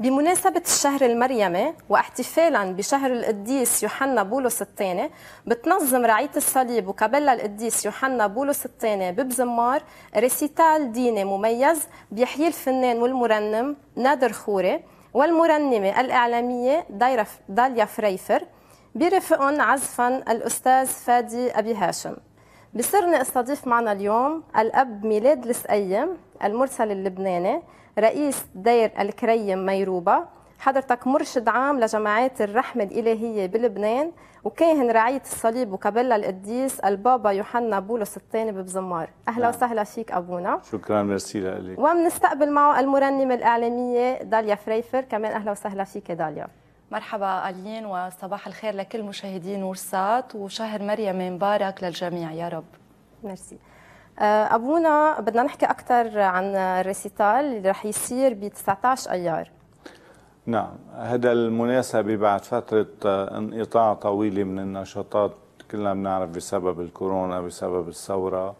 بمناسبة الشهر المريمي واحتفالا بشهر القديس يوحنا بولس الثاني بتنظم رعية الصليب وكابيلا القديس يوحنا بولس الثاني ببزمار ريسيتال ديني مميز بيحيي الفنان والمرنم نادر خوري والمرنمة الإعلامية داليا فريفر برفقهم عزفا الأستاذ فادي أبي هاشم بصرنا استضيف معنا اليوم الأب ميلاد لسقيم المرسل اللبناني رئيس دير الكريم ميروبة حضرتك مرشد عام لجماعات الرحمة الإلهية بلبنان وكاهن رعية الصليب وكابلا القديس البابا يوحنا بولس الثاني ببزمار أهلا نعم. وسهلا فيك أبونا شكرا ميرسي لك ومنستقبل معه المرنمة الإعلامية داليا فريفر كمان أهلا وسهلا فيك داليا مرحبا ألين وصباح الخير لكل مشاهدي ورسات وشهر مريم مبارك للجميع يا رب ميرسي آه، ابونا بدنا نحكي اكثر عن الريسيتال اللي رح يصير ب 19 ايار نعم هذا المناسبة بعد فترة آه، انقطاع طويلة من النشاطات كلنا بنعرف بسبب الكورونا بسبب الثورة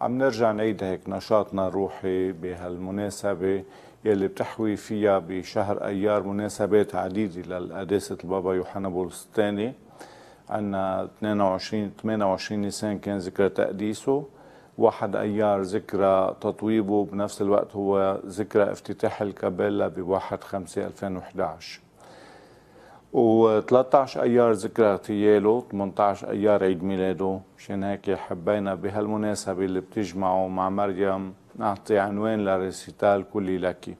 عم نرجع نعيد هيك نشاطنا الروحي بهالمناسبة يلي بتحوي فيها بشهر أيار مناسبات عديدة للقداسة البابا يوحنا بولس الثاني عندنا 22 28 نيسان كان ذكرى تقديسه واحد ايار ذكرى تطويبه بنفس الوقت هو ذكرى افتتاح الكابيلا بواحد خمسة 2011 و13 ايار ذكرى اغتياله 18 ايار عيد ميلاده مشان هيك حبينا بهالمناسبه اللي بتجمعه مع مريم نعطي عنوان لريسيتال كلي لك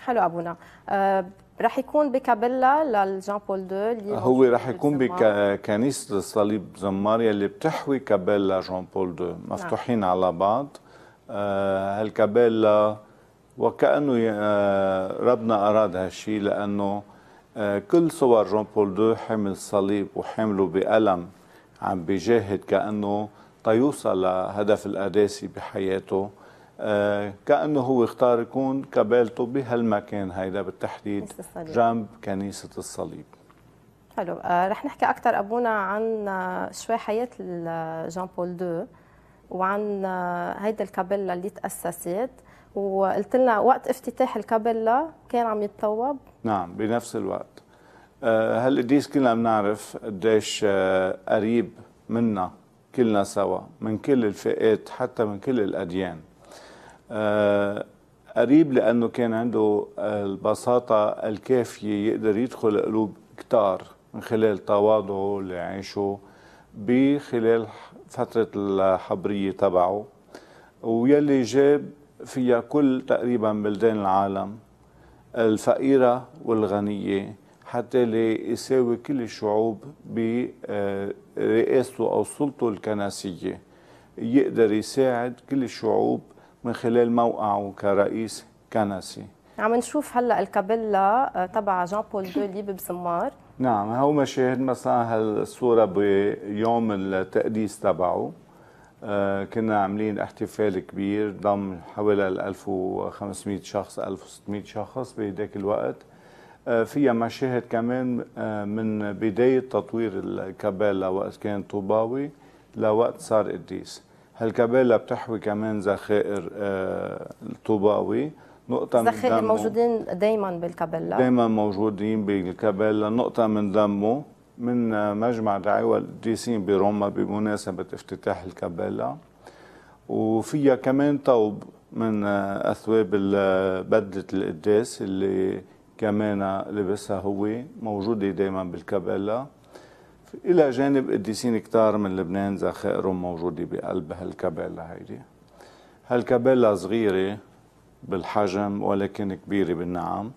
حلو ابونا أه رح يكون بكابيلا للجان بول دو اللي هو رح يكون بكنيسه الصليب زمار يلي بتحوي كابيلا جان بول دو نعم. مفتوحين نعم. على بعض آه، هالكابيلا وكانه آه، ربنا اراد هالشيء لانه آه، كل صور جان بول دو حمل صليب وحمله بألم عم بجاهد كانه تيوصل لهدف القداسي بحياته آه، كانه هو اختار يكون كبالته بهالمكان هيدا بالتحديد جنب كنيسه الصليب حلو آه رح نحكي اكثر ابونا عن آه، شوي حياه آه، جان بول دو وعن هيدي الكابيلا اللي تاسست وقلت لنا وقت افتتاح الكابيلا كان عم يتطوب نعم بنفس الوقت آه هالقديس كلنا بنعرف قديش آه قريب منا كلنا سوا من كل الفئات حتى من كل الاديان آه، قريب لانه كان عنده البساطه الكافيه يقدر يدخل قلوب كتار من خلال تواضعه اللي عاشه بخلال فتره الحبريه تبعه ويلي جاب فيها كل تقريبا بلدان العالم الفقيره والغنيه حتى ليساوي كل الشعوب برئاسته او سلطته الكنسيه يقدر يساعد كل الشعوب من خلال موقعه كرئيس كنسي عم نشوف هلا الكابيلا آه، تبع جان بول دولي بمسمار نعم هو مشاهد مثلا هالصوره بيوم التقديس تبعه آه، كنا عاملين احتفال كبير ضم حوالي 1500 شخص 1600 شخص بهداك الوقت آه، فيها مشاهد كمان من بدايه تطوير الكابيلا وقت كان طوباوي لوقت صار قديس هالكابيلا بتحوي كمان ذخائر الطوباوي آه، نقطة من دمه موجودين دائما بالكابيلا دائما موجودين بالكابيلا نقطة من دمه من مجمع دعاوى القديسين بروما بمناسبة افتتاح الكابيلا وفيها كمان طوب من آه، أثواب بدلة القداس اللي كمان لبسها هو موجودة دائما بالكابيلا إلى جانب قديسين كتار من لبنان ذخائرهم موجودة بقلب هالكابيلا هيدي هالكابيلا صغيرة بالحجم ولكن كبيرة بالنعم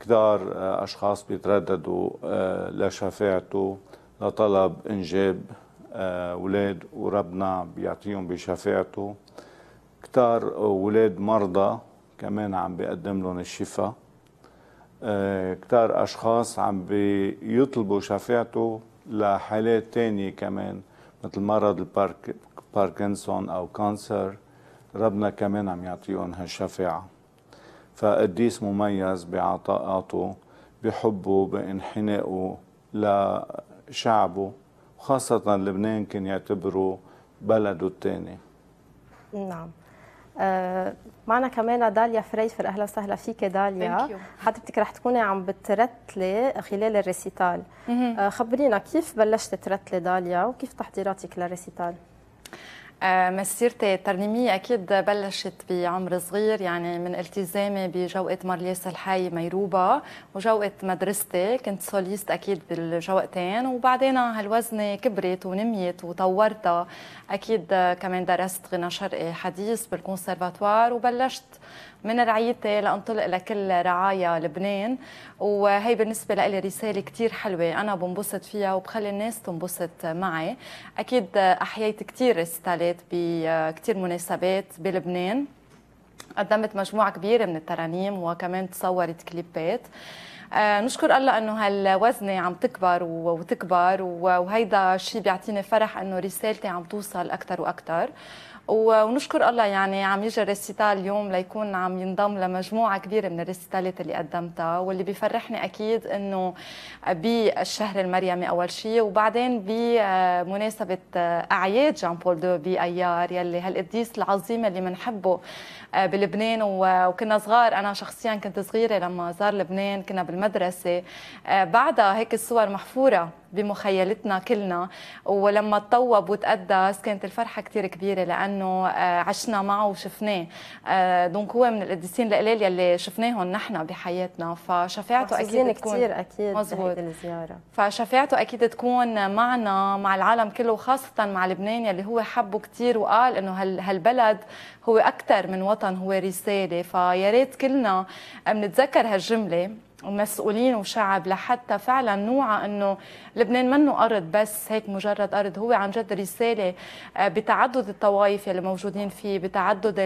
كتار آه، أشخاص بيترددوا آه، لشفاعته لطلب إنجاب أولاد آه، وربنا بيعطيهم بشفاعته كتار أولاد مرضى كمان عم بيقدم لهم الشفاء كتار أشخاص عم بيطلبوا شفاعته لحالات تانية كمان مثل مرض البارك باركنسون أو كانسر ربنا كمان عم يعطيهم هالشفاعة فقديس مميز بعطاءاته بحبه بانحنائه لشعبه وخاصة لبنان كان يعتبره بلده الثاني نعم آه، معنا كمان داليا فريفر اهلا وسهلا فيك داليا حضرتك رح تكوني عم بترتلي خلال الريسيتال آه، خبرينا كيف بلشت ترتلي داليا وكيف تحضيراتك للريسيتال آه، مسيرتي الترنيمية أكيد بلشت بعمر صغير يعني من التزامي بجوقة مارليس الحي ميروبا وجوقة مدرستي كنت سوليست أكيد بالجوقتين وبعدين هالوزنة كبرت ونميت وطورتها أكيد كمان درست غنى شرقي حديث بالكونسرفاتوار وبلشت من رعيتي لانطلق لكل رعايا لبنان وهي بالنسبه لي رساله كثير حلوه انا بنبسط فيها وبخلي الناس تنبسط معي اكيد احييت كثير رسالة حضرت بكثير آه، مناسبات بلبنان قدمت مجموعة كبيرة من الترانيم وكمان تصورت كليبات آه نشكر الله انه هالوزنه عم تكبر وتكبر وهيدا الشيء بيعطيني فرح انه رسالتي عم توصل اكثر واكثر ونشكر الله يعني عم يجي الريسيتال اليوم ليكون عم ينضم لمجموعه كبيره من الريسيتالات اللي قدمتها واللي بيفرحني اكيد انه بالشهر المريمي اول شيء وبعدين بمناسبه اعياد جان بول دو بايار يلي هالقديس العظيم اللي بنحبه آه، بلبنان وكنا صغار انا شخصيا كنت صغيره لما زار لبنان كنا بالمدرسه آه، بعدها هيك الصور محفوره بمخيلتنا كلنا ولما تطوب وتقدس كانت الفرحة كتير كبيرة لأنه آه، عشنا معه وشفناه آه، دونك هو من القديسين القلال يلي شفناهم نحن بحياتنا فشفاعته أكيد تكون كتير أكيد مزبوط الزيارة فشفاعته أكيد تكون معنا مع العالم كله وخاصة مع لبنان يلي هو حبه كتير وقال إنه هالبلد هو أكثر من وطن هو رسالة فياريت كلنا بنتذكر هالجملة ومسؤولين وشعب لحتى فعلا نوعى انه لبنان منه ارض بس هيك مجرد ارض هو عن جد رساله آه، بتعدد الطوائف اللي موجودين فيه بتعدد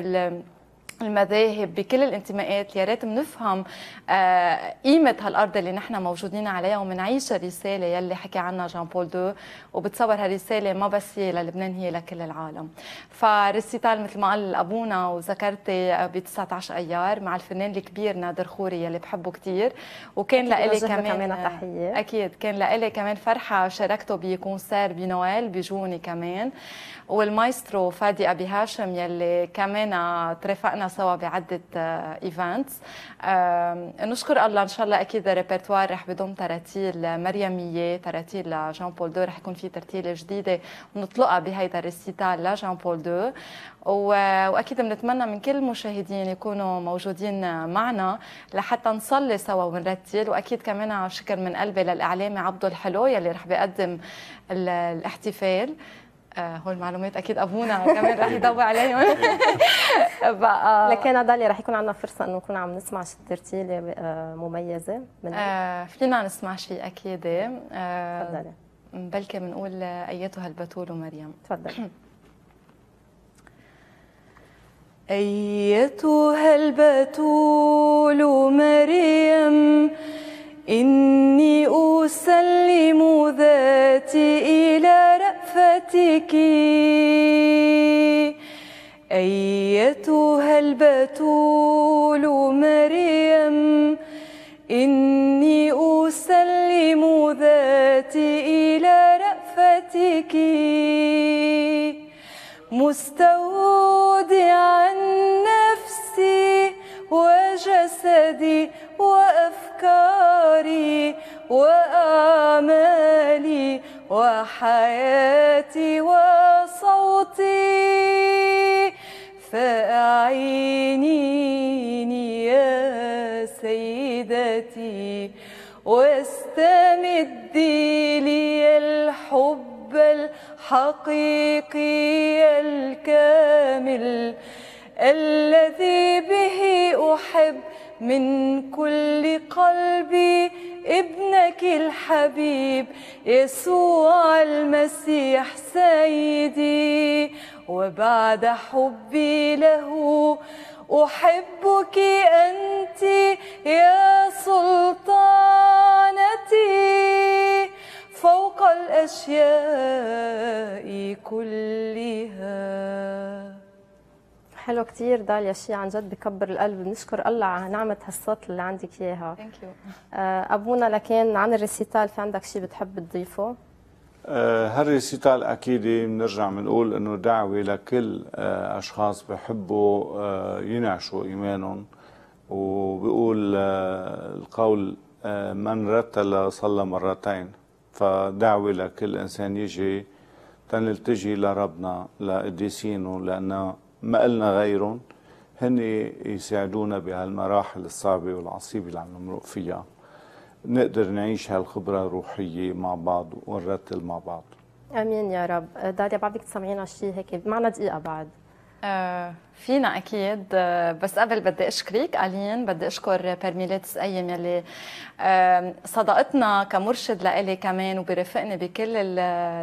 المذاهب بكل الانتماءات يا ريت بنفهم آه، قيمة هالأرض اللي نحن موجودين عليها ومنعيش الرسالة يلي حكى عنها جان بول دو وبتصور هالرسالة ما بس هي للبنان هي لكل العالم فرسيتال مثل ما قال أبونا وذكرتي ب 19 أيار مع الفنان الكبير نادر خوري يلي بحبه كثير وكان لإلي كمان كمان تحية أكيد كان لإلي كمان فرحة شاركته بكونسير بنويل بجوني كمان والمايسترو فادي أبي هاشم يلي كمان ترافقنا سوا بعده ايفنتس آه، نشكر الله ان شاء الله اكيد الريبرتوار رح بضم تراتيل مريميه تراتيل لجان بول دو رح يكون في ترتيله جديده بنطلقها بهيدا الريسيتال لجان بول دو واكيد بنتمنى من كل المشاهدين يكونوا موجودين معنا لحتى نصلي سوا ونرتل واكيد كمان شكر من قلبي للاعلامي عبده الحلو يلي رح بيقدم الاحتفال آه، هو المعلومات اكيد ابونا كمان رح يضوي عليهم بقى لكن داليا رح يكون عندنا فرصه انه نكون عم نسمع شي ترتيله آه، مميزه من آه فينا نسمع شيء اكيد آه، تفضلي آه بلكي بنقول ايتها البتول مريم تفضلي ايتها البتول مريم اني اسلم ذاتي اليك فتك أيتها البتول مريم إني أسلم ذاتي إلى رأفتك مستودعا نفسي وجسدي وأفكاري و الحقيقي الكامل الذي به أحب من كل قلبي ابنك الحبيب يسوع المسيح سيدي وبعد حبي له أحبك أنت يا سلطانتي فوق الأشياء كلها حلو كثير داليا شيء عن جد بكبر القلب بنشكر الله على نعمه هالصوت اللي عندك اياها ثانك آه، يو ابونا لكان عن الريسيتال في عندك شيء بتحب تضيفه آه، هالريسيتال اكيد بنرجع بنقول انه دعوه لكل آه، اشخاص بحبوا ينعشوا ايمانهم وبقول القول من رتل صلى مرتين فدعوه لكل انسان يجي تنلتجي لربنا لقديسينه لأن ما إلنا غيرهم هن يساعدونا بهالمراحل الصعبة والعصيبة اللي عم نمرق فيها نقدر نعيش هالخبرة الروحية مع بعض ونرتل مع بعض امين يا رب داليا بعدك تسمعينا شيء هيك معنا دقيقه بعد آه، فينا اكيد آه، بس قبل بدي اشكرك الين بدي اشكر برميلات ايام يلي صداقتنا كمرشد لإلي كمان وبرفقني بكل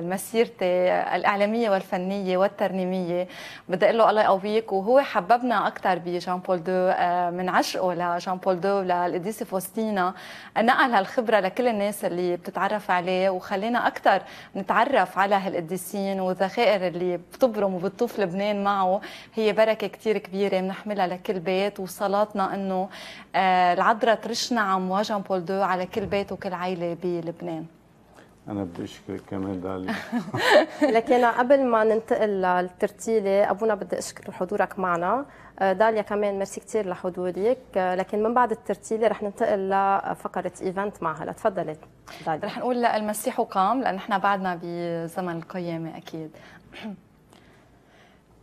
مسيرتي الاعلاميه والفنيه والترنيميه بدي اقول له الله يقويك وهو حببنا اكثر بجان بول دو آه، من عشقه لجان بول دو للقديسه فوستينا نقل هالخبره لكل الناس اللي بتتعرف عليه وخلينا اكثر نتعرف على هالقديسين والذخائر اللي بتبرم وبتطوف لبنان معه هي بركه كثير كبيره بنحملها لكل بيت وصلاتنا انه آه، العذراء ترشنا عموا جان بول دو على كل بيت وكل عائله بلبنان انا بدي اشكرك كمان داليا لكن قبل ما ننتقل للترتيله ابونا بدي اشكر حضورك معنا آه، داليا كمان ميرسي كثير لحضورك آه، لكن من بعد الترتيله رح ننتقل لفقره ايفنت مع هلا تفضلي داليا رح نقول المسيح قام لان نحن بعدنا بزمن القيامه اكيد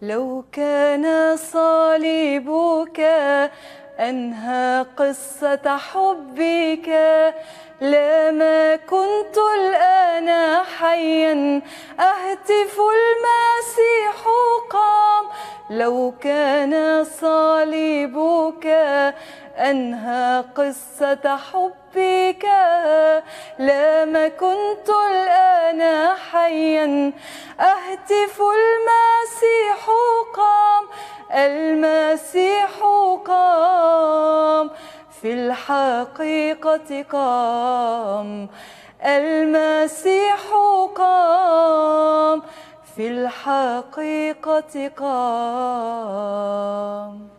لو كان صليبك أنهى قصة حبك لما كنت الآن حيا أهتف المسيح قام لو كان صليبك أنهى قصة حبك لما كنت الآن حيا أهتف المسيح قام المسيح قام في الحقيقة قام المسيح قام في الحقيقة قام